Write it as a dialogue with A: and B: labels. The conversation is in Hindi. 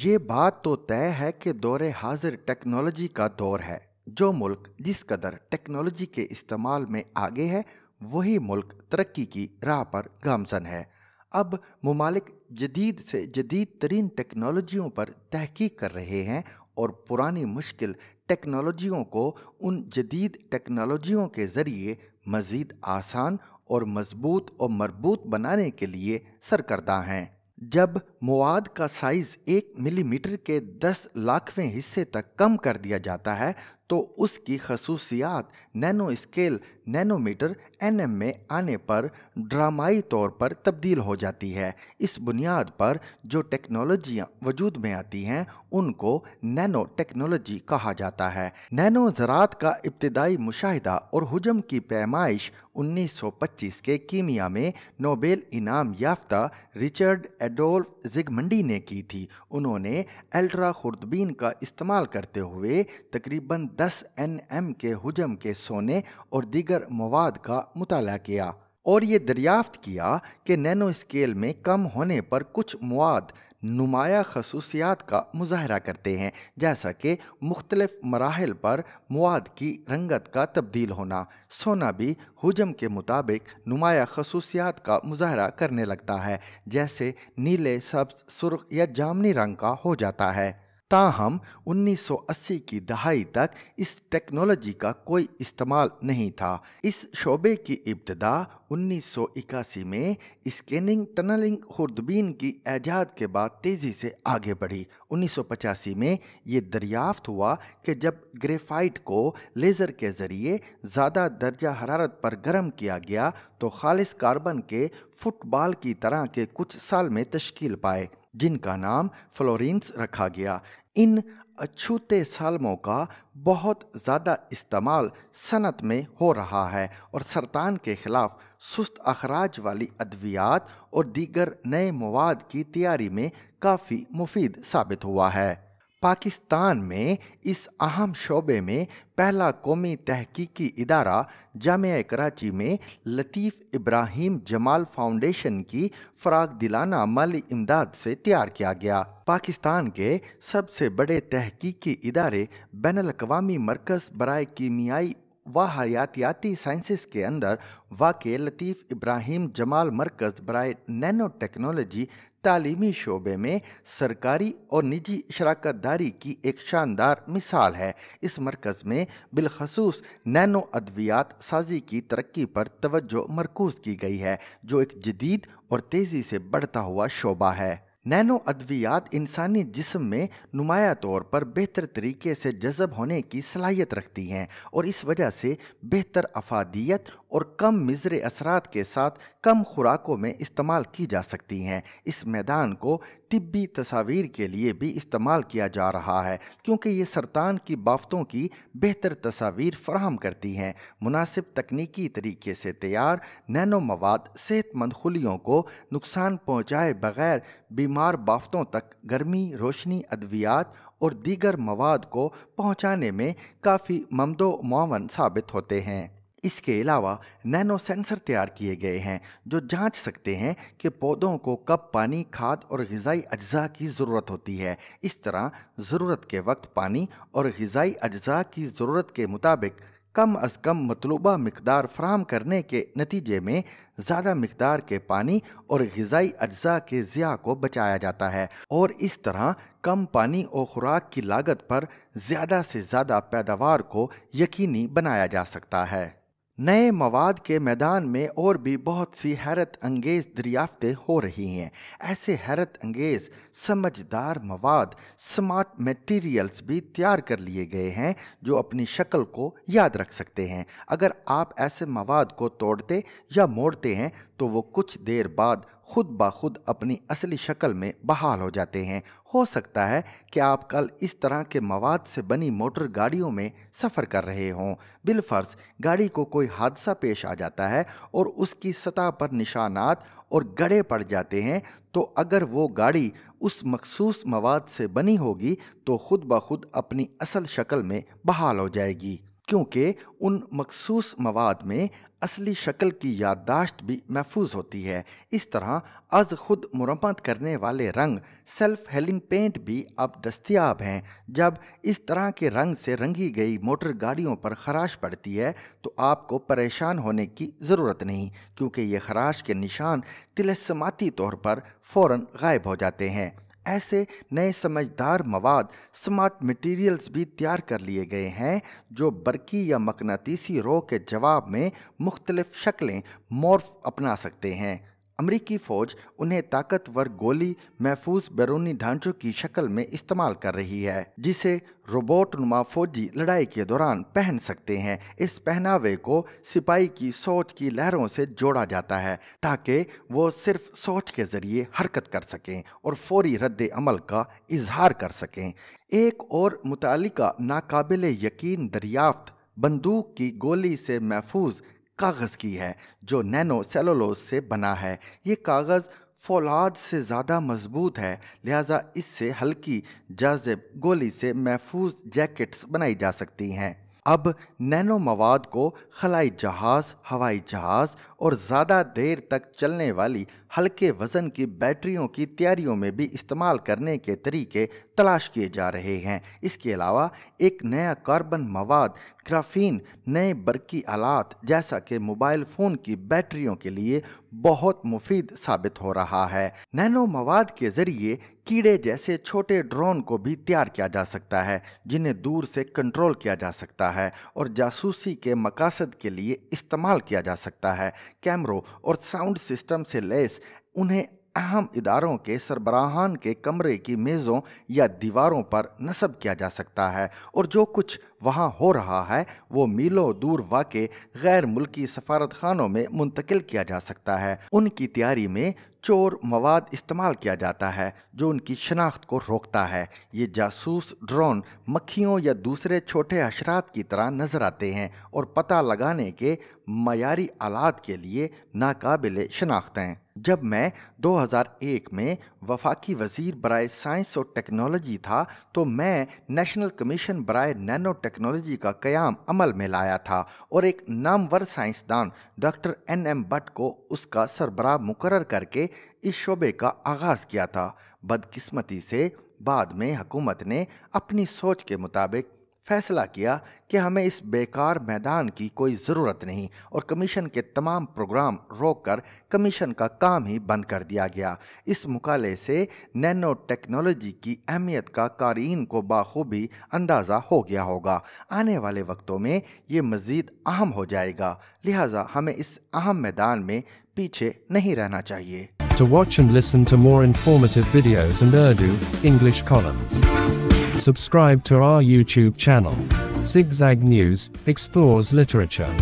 A: ये बात तो तय है कि दौर हाजिर टेक्नोलॉजी का दौर है जो मुल्क जिस कदर टेक्नोलॉजी के इस्तेमाल में आगे है वही मुल्क तरक्की की राह पर गामजन है अब ममालिक जदीद से जदीद तरीन टेक्नोलॉजियों पर तहकीक कर रहे हैं और पुरानी मुश्किल टेक्नोलॉजियों को उन जदीद टेक्नोलॉजियों के ज़रिए मज़ीद आसान और मजबूत और मरबूत बनाने के लिए सरकर्दा हैं जब मवाद का साइज़ एक मिलीमीटर के दस लाखवें हिस्से तक कम कर दिया जाता है तो उसकी खसूसियात नैनो स्केल नैनोमीटर एन में आने पर ड्रामाई तौर पर तब्दील हो जाती है इस बुनियाद पर जो टेक्नोलॉजियाँ वजूद में आती हैं उनको नैनो टेक्नोलॉजी कहा जाता है नैनो ज़रात का इब्तदाई मुशाहिदा और हजम की पैमाइश 1925 के कीमिया में नोबेल इनाम याफ्ता रिचर्ड एडोल्फ जिगमंडी ने की थी उन्होंने अल्ट्रा खुर्दबीन का इस्तेमाल करते हुए तकरीबन दस एन एम के हजम के सोने और दीगर मवाद का मुताल किया और ये दरियाफ्त किया कि नैनो स्केल में कम होने पर कुछ मवाद नुमाया खसूसियात का मुजाहरा करते हैं जैसा कि मुख्तलफ मराहल पर मवाद की रंगत का तब्दील होना सोना भी हजम के मुताबिक नुमाया खसूसियात का मुजाहरा करने लगता है जैसे नीले सब्ज सुरख या जामनी रंग का हो जाता है ताहम 1980 की दहाई तक इस टेक्नोलॉजी का कोई इस्तेमाल नहीं था इस शोबे की इब्तदा 1981 में स्कैनिंग टनलिंग खुर्दबीन की ऐजाद के बाद तेज़ी से आगे बढ़ी 1985 में ये दरियाफ्त हुआ कि जब ग्रेफाइट को लेज़र के ज़रिए ज़्यादा दर्जा हरारत पर गर्म किया गया तो खालिस कार्बन के फुटबॉल की तरह के कुछ साल में तश्कील पाए जिनका नाम फ्लोरेंस रखा गया इन अछूते सालमों का बहुत ज़्यादा इस्तेमाल सनत में हो रहा है और सरतान के ख़िलाफ़ सुस्त अखराज वाली अद्वियात और दीगर नए मवाद की तैयारी में काफ़ी मुफीद साबित हुआ है पाकिस्तान में इस अहम शोबे में पहला कौमी तहकीकी इदारा जाम कराची में लतीफ़ इब्राहिम जमाल फाउंडेशन की फ़राग दिलाना माली इमदाद से तैयार किया गया पाकिस्तान के सबसे बड़े तहकीकी इदारे बैन अवी मरकज़ बरए कीमियाई व हयातियाती साइंसेस के अंदर वाक़ लतीफ़ इब्राहिम जमाल मरकज़ बरए नैनो टेक्नोलॉजी तालीमी शोबे में सरकारी और निजी शराकत दारी की एक शानदार मिसाल है इस मरकज़ में बिलखसूस नैनो अद्वियात साजी की तरक्की पर तवज्जो मरकूज़ की गई है जो एक जदीद और तेज़ी से बढ़ता हुआ शोबा है नैनो अद्वियात इंसानी जिस्म में नुमाया तौर पर बेहतर तरीके से जज़ब होने की सलाहियत रखती हैं और इस वजह से बेहतर अफादियत और कम मिजरे असरात के साथ कम खुराकों में इस्तेमाल की जा सकती हैं इस मैदान को तिब्बी तस्वीर के लिए भी इस्तेमाल किया जा रहा है क्योंकि ये सरतान की बाफतों की बेहतर तस्वीर फराहम करती हैं मुनासिब तकनीकी तरीके से तैयार नैनो मवाद सेहतमंद खुलियों को नुकसान पहुँचाए बगैर बीमार बाफतों तक गर्मी रोशनी अद्वियात और दीगर मवाद को पहुँचाने में काफ़ी ममदो मावन साबित होते हैं इसके अलावा नैनो सेंसर तैयार किए गए हैं जो जांच सकते हैं कि पौधों को कब पानी खाद और गज़ाई अज्जा की ज़रूरत होती है इस तरह ज़रूरत के वक्त पानी और गज़ाई अज्जा की ज़रूरत के मुताबिक कम अज कम मतलूबा मकदार फ्राहम करने के नतीजे में ज़्यादा मकदार के पानी और गज़ाई अज्जा के ज़िया को बचाया जाता है और इस तरह कम पानी और ख़ुराक की लागत पर ज़्यादा से ज़्यादा पैदावार को यकीनी बनाया जा सकता है नए मवाद के मैदान में और भी बहुत सी हैरत अंगेज दरियाफ्तें हो रही हैं ऐसे हैरत अंगेज समझदार मवाद स्मार्ट मटेरियल्स भी तैयार कर लिए गए हैं जो अपनी शक्ल को याद रख सकते हैं अगर आप ऐसे मवाद को तोड़ते या मोड़ते हैं तो वो कुछ देर बाद खुद ब खुद अपनी असली शक्ल में बहाल हो जाते हैं हो सकता है कि आप कल इस तरह के मवाद से बनी मोटर गाड़ियों में सफ़र कर रहे हों बिलफर्ज गाड़ी को कोई हादसा पेश आ जाता है और उसकी सतह पर निशानात और गड़े पड़ जाते हैं तो अगर वो गाड़ी उस मखसूस मवाद से बनी होगी तो खुद ब खुद अपनी असल शक्ल में बहाल हो जाएगी क्योंकि उन मखसूस मवाद में असली शक्ल की याददाश्त भी महफूज होती है इस तरह अज खुद मरम्मत करने वाले रंग सेल्फ हेलिंग पेंट भी अब दस्तियाब हैं जब इस तरह के रंग से रंगी गई मोटर गाड़ियों पर खराश पड़ती है तो आपको परेशान होने की ज़रूरत नहीं क्योंकि ये खराश के निशान तिलस्माती तौर पर फ़ौर गायब हो जाते हैं ऐसे नए समझदार मवाद स्मार्ट मटेरियल्स भी तैयार कर लिए गए हैं जो बरकी या मकनातीसी रो के जवाब में मुख्तलिफ शक्लें मोर्फ अपना सकते हैं अमरीकी फ़ौज उन्हें ताकतवर गोली महफूज बैरूनी ढांचों की शक्ल में इस्तेमाल कर रही है जिसे रोबोट नुमा फौजी लड़ाई के दौरान पहन सकते हैं इस पहनावे को सिपाही की सोच की लहरों से जोड़ा जाता है ताकि वो सिर्फ सोच के ज़रिए हरकत कर सकें और फौरी रद्द अमल का इजहार कर सकें एक और मुतल नाकबिल यकीन दरियाफ्त बंदूक की गोली से महफूज कागज़ की है जो नैनो सेलोलोज से बना है ये कागज़ फौलाद से ज़्यादा मजबूत है लिहाजा इससे हल्की जाजब गोली से महफूज जैकेट्स बनाई जा सकती हैं अब नैनो मवाद को खलाई जहाज़ हवाई जहाज़ और ज़्यादा देर तक चलने वाली हल्के वज़न की बैटरियों की तैयारियों में भी इस्तेमाल करने के तरीके तलाश किए जा रहे हैं इसके अलावा एक नया कार्बन मवाद ग्राफीन नए बरकी आलात जैसा कि मोबाइल फ़ोन की बैटरियों के लिए बहुत मुफीद साबित हो रहा है नैनो मवाद के ज़रिए कीड़े जैसे छोटे ड्रोन को भी तैयार किया जा सकता है जिन्हें दूर से कंट्रोल किया जा सकता है और जासूसी के मकासद के लिए इस्तेमाल किया जा सकता है कैमरों और साउंड सिस्टम से लैस उन्हें अहम इदारों के सरबराहान के कमरे की मेज़ों या दीवारों पर नस्ब किया जा सकता है और जो कुछ वहाँ हो रहा है वो मीलों दूर वाक़ गैर मुल्की सफारत खानों में मुंतकिल किया जा सकता है उनकी तैयारी में चोर मवाद इस्तेमाल किया जाता है जो उनकी शनाख्त को रोकता है ये जासूस ड्रोन मक्खियों या दूसरे छोटे अशरात की तरह नज़र आते हैं और पता लगाने के मयारी आलात के लिए नाकबिल शनाख्त हैं जब मैं 2001 में वफाकी वजीर बरए साइंस और टेक्नोलॉजी था तो मैं नेशनल कमीशन बरए नैनो टेक्नोलॉजी का क्याम अमल में लाया था और एक नामवर साइंसदान डॉक्टर एन एम बट को उसका सरबराह मुकर करके इस शोबे का आगाज़ किया था बदकिस्मती से बाद में हुकूमत ने अपनी सोच के मुताबिक फैसला किया कि हमें इस बेकार मैदान की कोई ज़रूरत नहीं और कमीशन के तमाम प्रोग्राम रोककर कमीशन का काम ही बंद कर दिया गया इस मुकाले से नैनो टेक्नोलॉजी की अहमियत का कारीन को बाखूबी अंदाज़ा हो गया होगा आने वाले वक्तों में ये मज़ीद अहम हो जाएगा लिहाजा हमें इस अहम मैदान में पीछे नहीं रहना चाहिए To watch and listen to more informative videos and Urdu, English columns. Subscribe to our YouTube channel. Zigzag News explores literature.